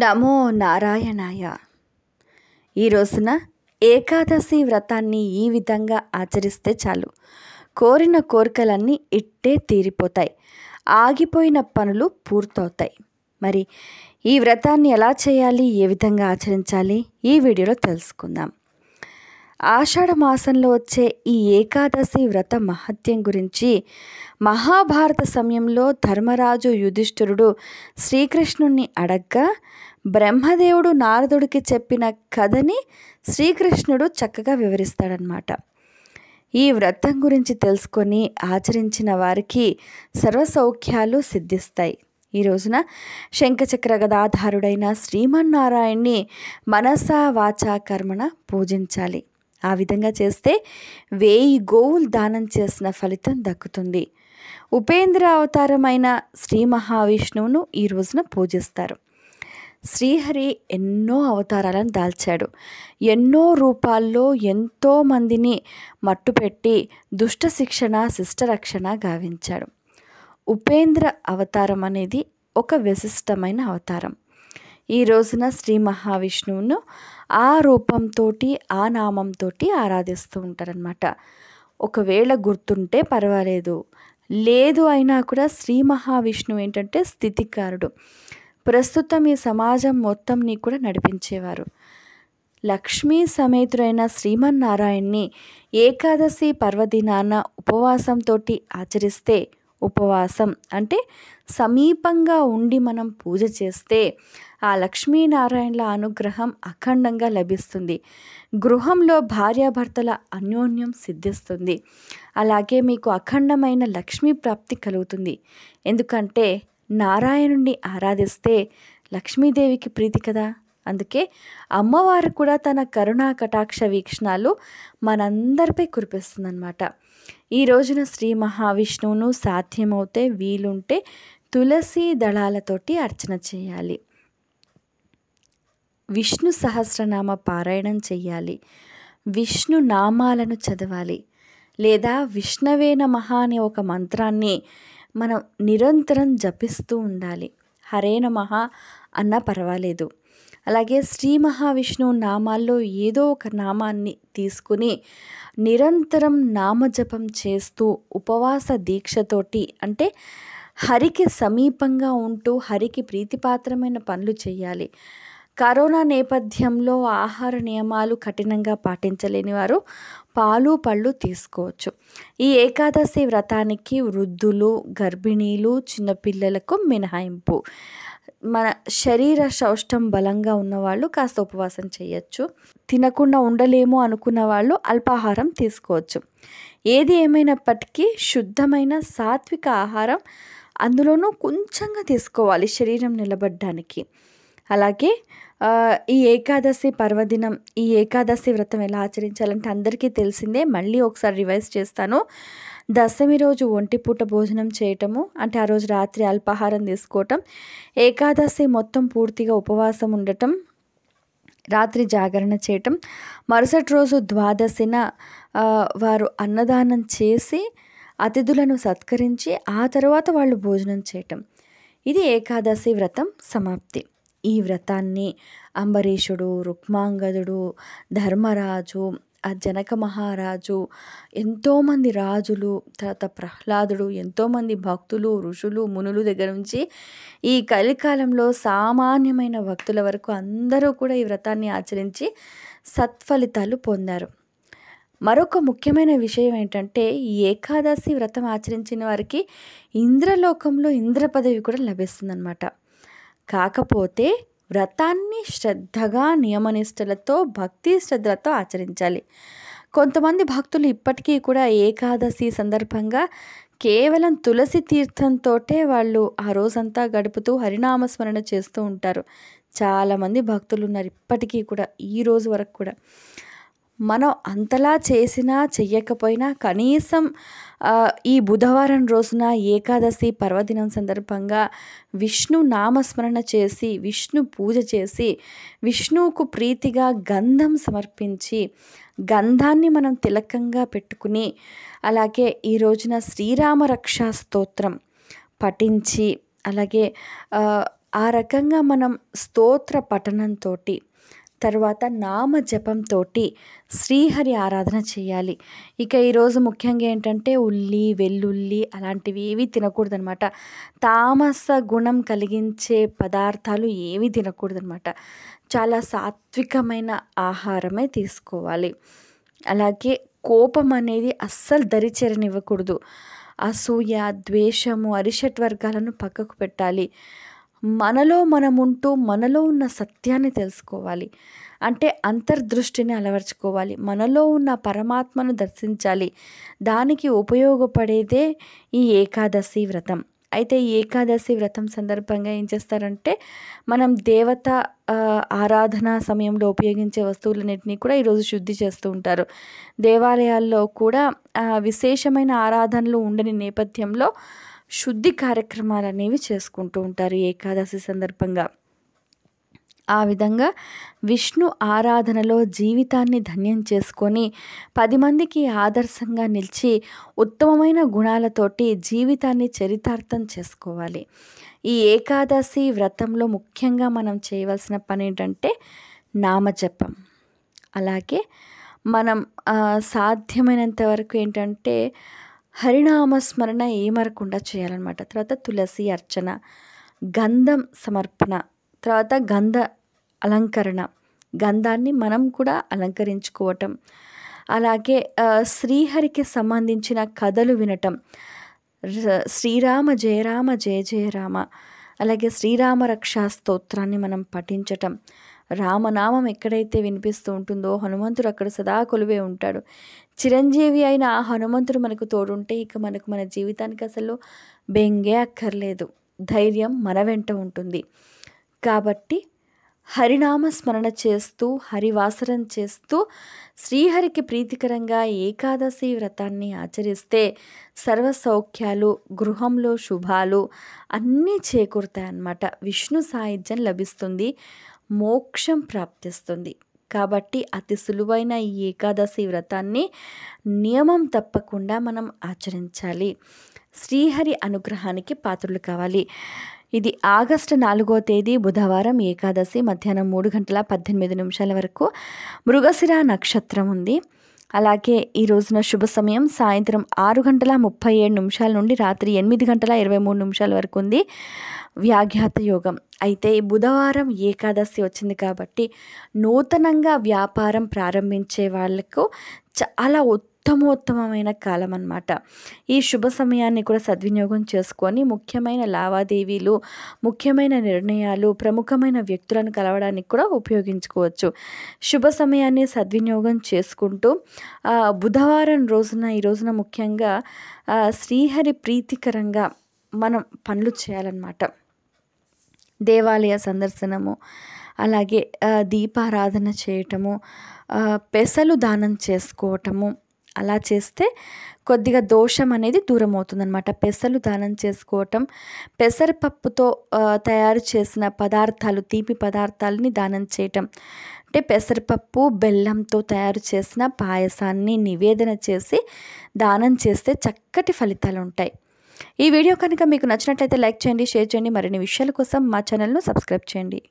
నమో నారాయణాయ ఈ రోజున ఏకాదశి వ్రతాన్ని ఈ విధంగా ఆచరిస్తే చాలు కోరిన కోరికలన్నీ ఇట్టే తీరిపోతాయి ఆగిపోయిన పనులు పూర్తవుతాయి మరి ఈ వ్రతాన్ని ఎలా చేయాలి ఏ విధంగా ఆచరించాలి ఈ వీడియోలో తెలుసుకుందాం ఆషాఢ మాసంలో వచ్చే ఈ ఏకాదశి వ్రత మహత్యం గురించి మహాభారత సమయంలో ధర్మరాజు యుధిష్ఠురుడు శ్రీకృష్ణుణ్ణి అడగ్గా బ్రహ్మదేవుడు నారదుడికి చెప్పిన కథని శ్రీకృష్ణుడు చక్కగా వివరిస్తాడనమాట ఈ వ్రతం గురించి తెలుసుకొని ఆచరించిన వారికి సర్వసౌఖ్యాలు సిద్ధిస్తాయి ఈ రోజున శంఖచక్ర గదాధారుడైన శ్రీమన్నారాయణ్ణి మనసా వాచా కర్మణ పూజించాలి ఆ విధంగా చేస్తే వేయి గోవులు దానం చేసిన ఫలితం దక్కుతుంది ఉపేంద్ర అవతారమైన శ్రీ మహావిష్ణువును ఈ రోజున పూజిస్తారు శ్రీహరి ఎన్నో అవతారాలను దాల్చాడు ఎన్నో రూపాల్లో ఎంతో మందిని మట్టుపెట్టి దుష్ట శిక్షణ శిష్టరక్షణ గావించాడు ఉపేంద్ర అవతారం అనేది ఒక విశిష్టమైన అవతారం ఈ రోజున శ్రీ మహావిష్ణువును ఆ రూపంతో ఆ నామంతో ఆరాధిస్తూ ఉంటారనమాట ఒకవేళ గుర్తుంటే పర్వాలేదు లేదు అయినా కూడా శ్రీ మహావిష్ణువు ఏంటంటే స్థితికారుడు ప్రస్తుతం ఈ సమాజం మొత్తంని కూడా నడిపించేవారు లక్ష్మీ సమేతుడైన శ్రీమన్నారాయణ్ణి ఏకాదశి పర్వదినాన ఉపవాసంతో ఆచరిస్తే ఉపవాసం అంటే సమీపంగా ఉండి మనం పూజ చేస్తే ఆ లక్ష్మీనారాయణల అనుగ్రహం అఖండంగా లభిస్తుంది గృహంలో భార్యాభర్తల అన్యోన్యం సిద్ధిస్తుంది అలాగే మీకు అఖండమైన లక్ష్మీ ప్రాప్తి కలుగుతుంది ఎందుకంటే నారాయణుణ్ణి ఆరాధిస్తే లక్ష్మీదేవికి ప్రీతి కదా అందుకే అమ్మవారు కూడా తన కరుణా కటాక్ష వీక్షణాలు మనందరిపై అనమాట ఈ రోజున శ్రీ మహావిష్ణువును సాధ్యమవుతే వీలుంటే తులసి దళాలతోటి అర్చన చేయాలి విష్ణు సహస్రనామ పారాయణం చెయ్యాలి విష్ణు నామాలను చదవాలి లేదా విష్ణవే మహా అనే ఒక మంత్రాన్ని మనం నిరంతరం జపిస్తూ ఉండాలి హరే మహా అన్నా పర్వాలేదు అలాగే శ్రీ మహావిష్ణువు నామాల్లో ఏదో ఒక నామాన్ని తీసుకుని నిరంతరం నామజపం చేస్తూ ఉపవాస దీక్షతోటి అంటే హరికి సమీపంగా ఉంటూ హరికి ప్రీతిపాత్రమైన పనులు చేయాలి కరోనా నేపథ్యంలో ఆహార నియమాలు కఠినంగా పాటించలేని వారు పాలు పళ్ళు తీసుకోవచ్చు ఈ ఏకాదశి వ్రతానికి వృద్ధులు గర్భిణీలు చిన్నపిల్లలకు మినహాయింపు మన శరీర సౌష్టం బలంగా ఉన్నవాళ్ళు కాస్త ఉపవాసం చేయొచ్చు తినకుండా ఉండలేము అనుకున్న వాళ్ళు అల్పాహారం తీసుకోవచ్చు ఏది ఏమైనప్పటికీ శుద్ధమైన సాత్విక ఆహారం అందులోనూ కొంచెంగా తీసుకోవాలి శరీరం నిలబడ్డానికి అలాగే ఈ ఏకాదశి పర్వదినం ఈ ఏకాదశి వ్రతం ఎలా ఆచరించాలంటే అందరికీ తెలిసిందే మళ్ళీ ఒకసారి రివైజ్ చేస్తాను దశమి రోజు ఒంటిపూట భోజనం చేయటము అంటే ఆ రోజు రాత్రి అల్పాహారం తీసుకోవటం ఏకాదశి మొత్తం పూర్తిగా ఉపవాసం ఉండటం రాత్రి జాగరణ చేయటం మరుసటి రోజు ద్వాదశిన వారు అన్నదానం చేసి అతిథులను సత్కరించి ఆ తర్వాత వాళ్ళు భోజనం చేయటం ఇది ఏకాదశి వ్రతం సమాప్తి ఈ వ్రతాన్ని అంబరీషుడు రుక్మాంగదుడు ధర్మరాజు ఆ జనక మహారాజు ఎంతోమంది రాజులు తర్వాత ప్రహ్లాదుడు ఎంతోమంది భక్తులు ఋషులు మునులు దగ్గర నుంచి ఈ కలికాలంలో సామాన్యమైన భక్తుల వరకు అందరూ కూడా ఈ వ్రతాన్ని ఆచరించి సత్ఫలితాలు పొందారు మరొక ముఖ్యమైన విషయం ఏంటంటే ఏకాదశి వ్రతం ఆచరించిన వారికి ఇంద్రలోకంలో ఇంద్ర పదవి కూడా లభిస్తుందన్నమాట కాకపోతే వ్రతాన్ని శ్రద్ధగా నియమనిష్టలతో భక్తి శ్రద్ధలతో ఆచరించాలి కొంతమంది భక్తులు ఇప్పటికీ కూడా ఏకాదశి సందర్భంగా కేవలం తులసి తీర్థంతోటే వాళ్ళు ఆ రోజంతా గడుపుతూ హరినామస్మరణ చేస్తూ ఉంటారు చాలామంది భక్తులు ఉన్నారు ఇప్పటికీ కూడా ఈ రోజు వరకు కూడా మనం అంతలా చేసినా చెయ్యకపోయినా కనీసం ఈ బుధవారం రోజున ఏకాదశి పర్వదినం సందర్భంగా విష్ణు నామస్మరణ చేసి విష్ణు పూజ చేసి విష్ణువుకు ప్రీతిగా గంధం సమర్పించి గంధాన్ని మనం తిలకంగా పెట్టుకుని అలాగే ఈ రోజున శ్రీరామ రక్షా స్తోత్రం పఠించి అలాగే ఆ రకంగా మనం స్తోత్ర పఠనంతో తర్వాత నామ జపంతో శ్రీహరి ఆరాధన చేయాలి ఇక ఈరోజు ముఖ్యంగా ఏంటంటే ఉల్లి వెల్లుల్లి అలాంటివి ఏవి తినకూడదనమాట తామస గుణం కలిగించే పదార్థాలు ఏవి తినకూడదనమాట చాలా సాత్వికమైన ఆహారమే తీసుకోవాలి అలాగే కోపం అనేది అస్సలు దరిచేరనివ్వకూడదు అసూయ ద్వేషము అరిషట్ వర్గాలను పక్కకు పెట్టాలి మనలో మనముంటూ మనలో ఉన్న సత్యాన్ని తెలుసుకోవాలి అంటే అంతర్దృష్టిని అలవర్చుకోవాలి మనలో ఉన్న పరమాత్మను దర్శించాలి దానికి ఉపయోగపడేదే ఈ ఏకాదశి వ్రతం అయితే ఈ ఏకాదశి వ్రతం సందర్భంగా ఏం చేస్తారంటే మనం దేవత ఆరాధన సమయంలో ఉపయోగించే వస్తువులన్నింటినీ కూడా ఈరోజు శుద్ధి చేస్తూ ఉంటారు దేవాలయాల్లో కూడా విశేషమైన ఆరాధనలు ఉండని నేపథ్యంలో శుద్ధి కార్యక్రమాలు అనేవి చేసుకుంటూ ఉంటారు ఏకాదశి సందర్భంగా ఆ విధంగా విష్ణు ఆరాధనలో జీవితాన్ని ధన్యం చేసుకొని పది మందికి ఆదర్శంగా నిలిచి ఉత్తమమైన గుణాలతోటి జీవితాన్ని చరితార్థం చేసుకోవాలి ఈ ఏకాదశి వ్రతంలో ముఖ్యంగా మనం చేయవలసిన పని ఏంటంటే నామజపం అలాగే మనం సాధ్యమైనంత వరకు ఏంటంటే హరినామ స్మరణ ఏమరకుండా చేయాలన్నమాట తర్వాత తులసి అర్చన గంధం సమర్పణ తర్వాత గంధ అలంకరణ గంధాన్ని మనం కూడా అలంకరించుకోవటం అలాగే శ్రీహరికి సంబంధించిన కథలు వినటం శ్రీరామ జయరామ జయ జయరామ అలాగే శ్రీరామ రక్షా స్తోత్రాన్ని మనం పఠించటం రామనామం ఎక్కడైతే వినిపిస్తూ ఉంటుందో హనుమంతుడు అక్కడ సదా కొలువే ఉంటాడు చిరంజీవి అయిన ఆ హనుమంతుడు మనకు తోడుంటే ఇక మనకు మన జీవితానికి అసలు బెంగే అక్కర్లేదు ధైర్యం మన వెంట ఉంటుంది కాబట్టి హరినామ స్మరణ చేస్తూ హరివాసరం చేస్తూ శ్రీహరికి ప్రీతికరంగా ఏకాదశి వ్రతాన్ని ఆచరిస్తే సర్వ సౌఖ్యాలు గృహంలో శుభాలు అన్నీ చేకూరుతాయన్నమాట విష్ణు సాహిత్యం లభిస్తుంది మోక్షం ప్రాప్తిస్తుంది కాబట్టి అతి సులువైన ఈ ఏకాదశి వ్రతాన్ని నియమం తప్పకుండా మనం ఆచరించాలి శ్రీహరి అనుగ్రహానికి పాత్రలు కావాలి ఇది ఆగస్టు నాలుగో తేదీ బుధవారం ఏకాదశి మధ్యాహ్నం మూడు గంటల పద్దెనిమిది నిమిషాల వరకు మృగశిర నక్షత్రం ఉంది అలాగే ఈ రోజున శుభ సమయం సాయంత్రం ఆరు గంటల ముప్పై ఏడు నిమిషాల నుండి రాత్రి ఎనిమిది గంటల ఇరవై మూడు నిమిషాల వరకు ఉంది వ్యాఘ్యాత యోగం అయితే బుధవారం ఏకాదశి వచ్చింది కాబట్టి నూతనంగా వ్యాపారం ప్రారంభించే వాళ్లకు చాలా ఉత్తమోత్తమమైన కాలం అనమాట ఈ శుభ సమయాన్ని కూడా సద్వినియోగం చేసుకొని ముఖ్యమైన లావాదేవీలు ముఖ్యమైన నిర్ణయాలు ప్రముఖమైన వ్యక్తులను కలవడానికి కూడా ఉపయోగించుకోవచ్చు శుభ సమయాన్ని సద్వినియోగం చేసుకుంటూ బుధవారం రోజున ఈ రోజున ముఖ్యంగా శ్రీహరి ప్రీతికరంగా మనం పనులు చేయాలన్నమాట దేవాలయ సందర్శనము అలాగే దీపారాధన చేయటము పెసలు దానం చేసుకోవటము అలా చేస్తే కొద్దిగా దోషం అనేది దూరం అవుతుందన్నమాట పెసలు దానం చేసుకోవటం పెసరపప్పుతో తయారు చేసిన పదార్థాలు తీపి పదార్థాలని దానం చేయటం అంటే పెసరపప్పు బెల్లంతో తయారు చేసిన పాయసాన్ని నివేదన చేసి దానం చేస్తే చక్కటి ఫలితాలు ఉంటాయి ఈ వీడియో కనుక మీకు నచ్చినట్లయితే లైక్ చేయండి షేర్ చేయండి మరిన్ని విషయాల కోసం మా ఛానల్ను సబ్స్క్రైబ్ చేయండి